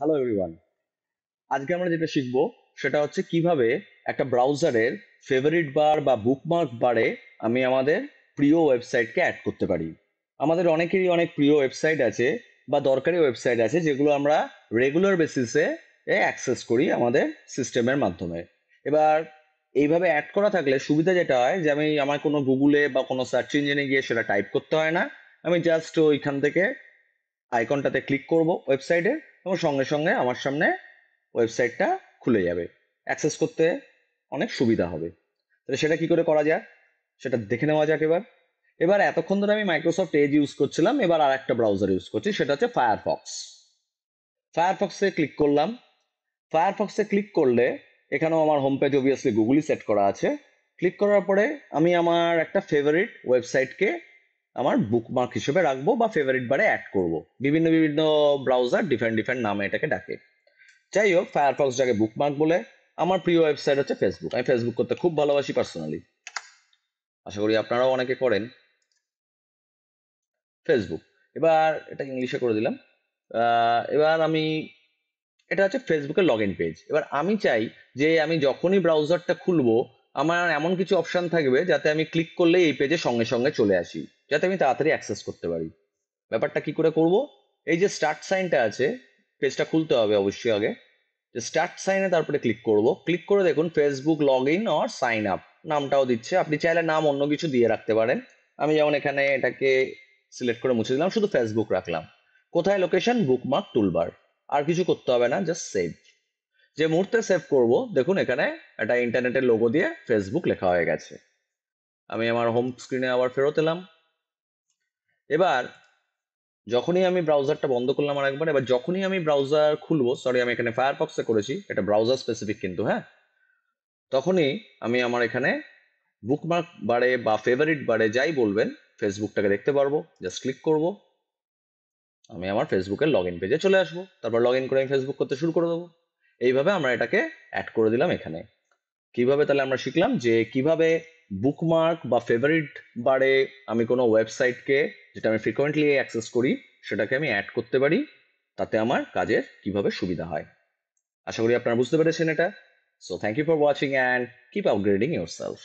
hello everyone আজকে আমরা যেটা শিখবো সেটা হচ্ছে কিভাবে একটা ব্রাউজারের ফেভারিট বার বা বুকমার্ক বারে আমি আমাদের প্রিয় ওয়েবসাইটকে অ্যাড করতে পারি আমাদের অনেকেরই অনেক প্রিয় ওয়েবসাইট আছে বা দরকারি ওয়েবসাইট আছে যেগুলো আমরা রেগুলার বেসিসে অ্যাক্সেস করি আমাদের সিস্টেমের মাধ্যমে এবার এইভাবে অ্যাড করা থাকলে সুবিধা যেটা হয় যে আমি আমার কোনো গুগলে বা কোনো সার্চ ইঞ্জিনে গিয়ে সেটা টাইপ করতে হয় না আমি জাস্ট ওইখান থেকে আইকনটাতে ক্লিক করব ওয়েবসাইটে এবং সঙ্গে সঙ্গে আমার সামনে ওয়েবসাইটটা খুলে যাবে অ্যাক্সেস করতে অনেক সুবিধা হবে তাহলে সেটা কি করে করা যায় সেটা দেখে নেওয়া যাক এবার এবার এতক্ষণ ধরে আমি মাইক্রোসফট এজ ইউজ করছিলাম এবার আর একটা ব্রাউজার ইউজ করছি সেটা হচ্ছে ফায়ারফক্স ফায়ারফক্সে ক্লিক করলাম ফায়ারফক্সে ক্লিক করলে এখানেও আমার হোম পেজ অবভিয়াসলি গুগলই সেট করা আছে ক্লিক করার পরে আমি আমার একটা ফেভারিট ওয়েবসাইটকে আমার বুকমার্ক হিসেবে রাখবো বা ফেভারিট বারে অ্যাড করব বিভিন্ন বিভিন্ন ব্রাউজার ডিফারেন্ট ডিফারেন্ট নামে এটাকে ডাকে যাই হোক ফায়ারফক্স যাকে বুকমার্ক বলে আমার প্রিয় ওয়েবসাইট হচ্ছে ফেসবুক আমি ফেসবুক করতে খুব ভালোবাসি পার্সোনালি আশা করি আপনারাও অনেকে করেন ফেসবুক এবার এটা ইংলিশে করে দিলাম এবার আমি এটা হচ্ছে ফেসবুকের লগ ইন পেজ এবার আমি চাই যে আমি যখনই ব্রাউজারটা খুলবো আমার এমন কিছু অপশান থাকবে যাতে আমি ক্লিক করলে এই পেজে সঙ্গে সঙ্গে চলে আসি যাতে আমি তাড়াতাড়ি অ্যাক্সেস করতে পারি ব্যাপারটা কি করে করব এই যে স্টার্ট সাইনটা আছে পেজটা খুলতে হবে অবশ্যই আগে যে স্টার্ট সাইনে তারপরে ক্লিক করব ক্লিক করে দেখুন Facebook log in or sign up নামটাও দিচ্ছে আপনি চাইলে নাম অন্য কিছু দিয়ে রাখতে পারেন আমি যেমন এখানে এটাকে সিলেক্ট করে মুছে দিলাম শুধু ফেসবুক রাখলাম কোথায় লোকেশন বুকমার্ক টুলবার আর কিছু করতে হবে না জাস্ট সেভ যে মুহূর্তে সেভ করব দেখুন এখানে একটা ইন্টারনেটের লোগো দিয়ে ফেসবুক লেখা হয়ে গেছে আমি আমার হোম স্ক্রিনে আবার ফেরত এলাম এবার যখনই আমি ব্রাউজারটা বন্ধ করলাম আর একবার এবার যখনই আমি ব্রাউজার খুলবো সরি আমি এখানে বক্সে করেছি এটা ব্রাউজার স্পেসিফিক কিন্তু হ্যাঁ তখনই আমি আমার এখানে বুকমার্ক বারে বা ফেভারিট বারে যাই বলবেন ফেসবুকটাকে দেখতে পারবো জাস্ট ক্লিক করব আমি আমার ফেসবুকের লগ ইন পেজে চলে আসবো তারপর লগ ইন করে আমি ফেসবুক করতে শুরু করে দেবো এইভাবে আমরা এটাকে অ্যাড করে দিলাম এখানে কিভাবে তাহলে আমরা শিখলাম যে কিভাবে বুকমার্ক বা ফেভারিট বারে আমি কোনো ওয়েবসাইটকে যেটা আমি ফ্রিকোয়েন্টলি অ্যাক্সেস করি সেটাকে আমি অ্যাড করতে পারি তাতে আমার কাজের কিভাবে সুবিধা হয় আশা করি আপনারা বুঝতে পেরেছেন এটা so thank you for watching and keep upgrading your self